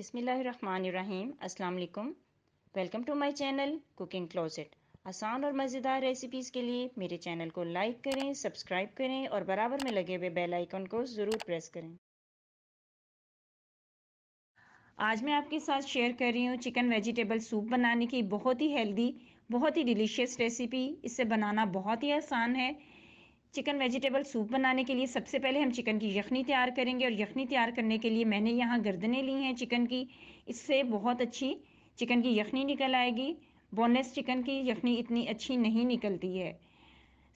बिसमीम् अल्लाम welcome to my channel cooking closet आसान और मज़ेदार रेसिपीज़ के लिए मेरे चैनल को लाइक करें सब्सक्राइब करें और बराबर में लगे हुए बेल आइकन को ज़रूर प्रेस करें आज मैं आपके साथ शेयर कर रही हूँ चिकन वेजिटेबल सूप बनाने की बहुत ही हेल्दी बहुत ही डिलीशियस रेसिपी इसे बनाना बहुत ही आसान है चिकन वेजिटेबल सूप बनाने के लिए सबसे पहले हम चिकन की यखनी तैयार करेंगे और यखनी तैयार करने के लिए मैंने यहाँ गर्दने ली हैं चिकन की इससे बहुत अच्छी चिकन की यखनी निकल आएगी बोनलेस चिकन की यखनी इतनी अच्छी नहीं निकलती है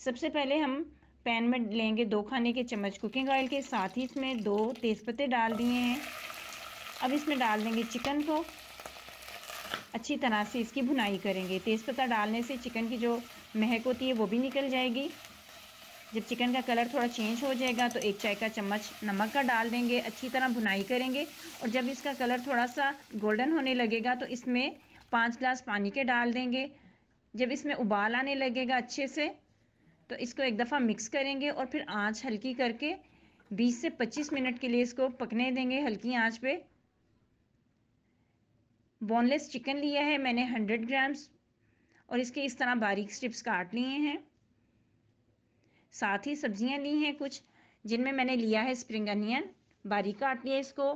सबसे पहले हम पैन में लेंगे दो खाने के चम्मच कुकिंग ऑयल के साथ ही इसमें दो तेज़पत्ते डाल दिए हैं अब इसमें डाल देंगे चिकन को अच्छी तरह से इसकी भुनाई करेंगे तेज़पत्ता डालने से चिकन की जो महक होती है वो भी निकल जाएगी जब चिकन का कलर थोड़ा चेंज हो जाएगा तो एक चाय का चम्मच नमक का डाल देंगे अच्छी तरह भुनाई करेंगे और जब इसका कलर थोड़ा सा गोल्डन होने लगेगा तो इसमें पाँच गिलास पानी के डाल देंगे जब इसमें उबाल आने लगेगा अच्छे से तो इसको एक दफ़ा मिक्स करेंगे और फिर आँच हल्की करके बीस से पच्चीस मिनट के लिए इसको पकने देंगे हल्की आँच पर बोनलेस चिकन लिया है मैंने 100 ग्राम्स और इसके इस तरह बारीक स्ट्रिप्स काट लिए हैं साथ ही सब्जियां ली हैं कुछ जिनमें मैंने लिया है स्प्रिंग अनियन बारीक काट लिया इसको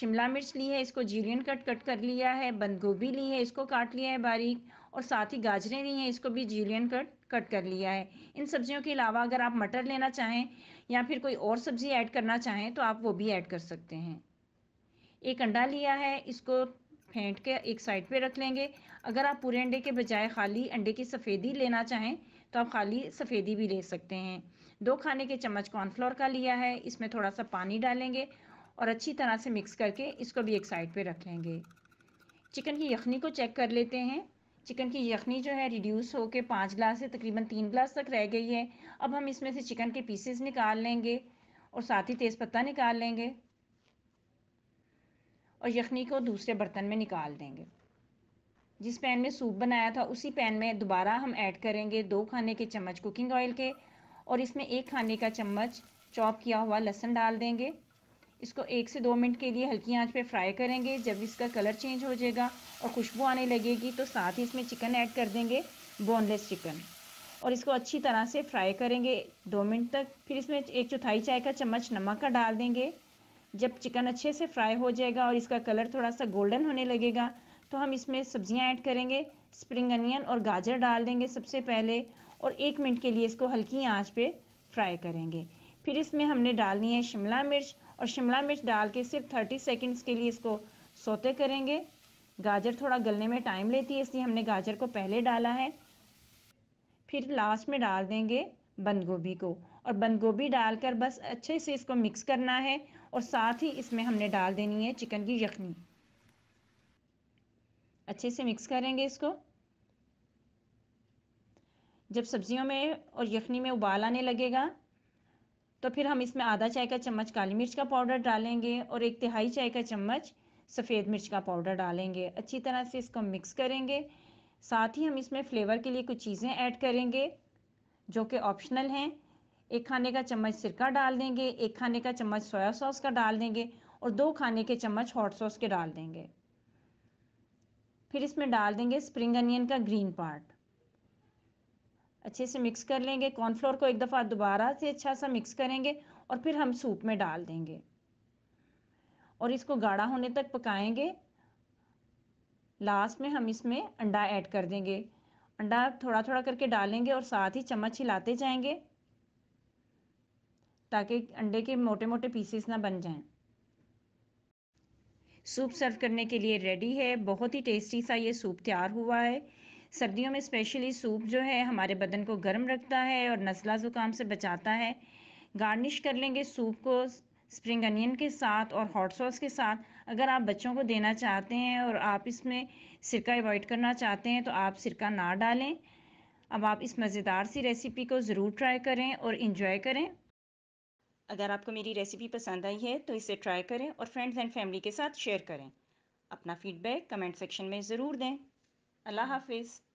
शिमला मिर्च ली है इसको जीरियन कट कट कर लिया है बंद गोभी ली है इसको काट लिया है बारीक और साथ ही गाजरें ली हैं इसको भी जीरियन कट कट कर लिया है इन सब्जियों के अलावा अगर आप मटर लेना चाहें या फिर कोई और सब्जी ऐड करना चाहें तो आप वो भी ऐड कर सकते हैं एक अंडा लिया है इसको फेंट के एक साइड पे रख लेंगे अगर आप पूरे अंडे के बजाय खाली अंडे की सफ़ेदी लेना चाहें तो आप खाली सफ़ेदी भी ले सकते हैं दो खाने के चम्मच कॉर्नफ्लोर का लिया है इसमें थोड़ा सा पानी डालेंगे और अच्छी तरह से मिक्स करके इसको भी एक साइड पे रख लेंगे चिकन की यखनी को चेक कर लेते हैं चिकन की यखनी जो है रिड्यूस होकर पाँच गिलास से तकरीबन तीन गिलास तक रह गई है अब हम इसमें से चिकन के पीसेस निकाल लेंगे और साथ ही तेज़पत्ता निकाल लेंगे और यखनी को दूसरे बर्तन में निकाल देंगे जिस पैन में सूप बनाया था उसी पैन में दोबारा हम ऐड करेंगे दो खाने के चम्मच कुकिंग ऑयल के और इसमें एक खाने का चम्मच चॉप किया हुआ लहसन डाल देंगे इसको एक से दो मिनट के लिए हल्की आंच पे फ्राई करेंगे जब इसका कलर चेंज हो जाएगा और खुशबू आने लगेगी तो साथ ही इसमें चिकन ऐड कर देंगे बोनलेस चिकन और इसको अच्छी तरह से फ्राई करेंगे दो मिनट तक फिर इसमें एक चौथाई चाय का चम्मच नमक का डाल देंगे जब चिकन अच्छे से फ्राई हो जाएगा और इसका कलर थोड़ा सा गोल्डन होने लगेगा तो हम इसमें सब्जियां ऐड करेंगे स्प्रिंग अनियन और गाजर डाल देंगे सबसे पहले और एक मिनट के लिए इसको हल्की आंच पे फ्राई करेंगे फिर इसमें हमने डालनी है शिमला मिर्च और शिमला मिर्च डाल के सिर्फ थर्टी सेकेंड्स के लिए इसको सोते करेंगे गाजर थोड़ा गलने में टाइम लेती है इसलिए हमने गाजर को पहले डाला है फिर लास्ट में डाल देंगे बंद गोभी को और बंद गोभी डालकर बस अच्छे से इसको मिक्स करना है और साथ ही इसमें हमने डाल देनी है चिकन की यखनी अच्छे से मिक्स करेंगे इसको जब सब्जियों में और यखनी में उबाल आने लगेगा तो फिर हम इसमें आधा चाय का चम्मच काली मिर्च का पाउडर डालेंगे और एक तिहाई चाय का चम्मच सफ़ेद मिर्च का पाउडर डालेंगे अच्छी तरह से इसको मिक्स करेंगे साथ ही हम इसमें फ्लेवर के लिए कुछ चीज़ें ऐड करेंगे जो कि ऑप्शनल हैं एक खाने का चम्मच सिरका डाल देंगे एक खाने का चम्मच सोया सॉस का डाल देंगे और दो खाने के चम्मच हॉट सॉस के डाल देंगे फिर इसमें डाल देंगे स्प्रिंग अनियन का ग्रीन पार्ट अच्छे से मिक्स कर लेंगे कॉर्नफ्लोर को एक दफ़ा दोबारा से अच्छा सा मिक्स करेंगे और फिर हम सूप में डाल देंगे और इसको गाढ़ा होने तक पकाएंगे लास्ट में हम इसमें अंडा ऐड कर देंगे अंडा थोड़ा थोड़ा करके डालेंगे और साथ ही चम्मच हिलाते जाएंगे ताकि अंडे के मोटे मोटे पीसेस ना बन जाएं सूप सर्व करने के लिए रेडी है बहुत ही टेस्टी सा ये सूप तैयार हुआ है सर्दियों में स्पेशली सूप जो है हमारे बदन को गर्म रखता है और नज़ला ज़ुकाम से बचाता है गार्निश कर लेंगे सूप को स्प्रिंग अनियन के साथ और हॉट सॉस के साथ अगर आप बच्चों को देना चाहते हैं और आप इसमें सिरका अवॉइड करना चाहते हैं तो आप सिरका ना डालें अब आप इस मज़ेदार सी रेसिपी को ज़रूर ट्राई करें और इन्जॉय करें अगर आपको मेरी रेसिपी पसंद आई है तो इसे ट्राई करें और फ्रेंड्स एंड फैमिली के साथ शेयर करें अपना फीडबैक कमेंट सेक्शन में ज़रूर दें अल्लाह हाफिज़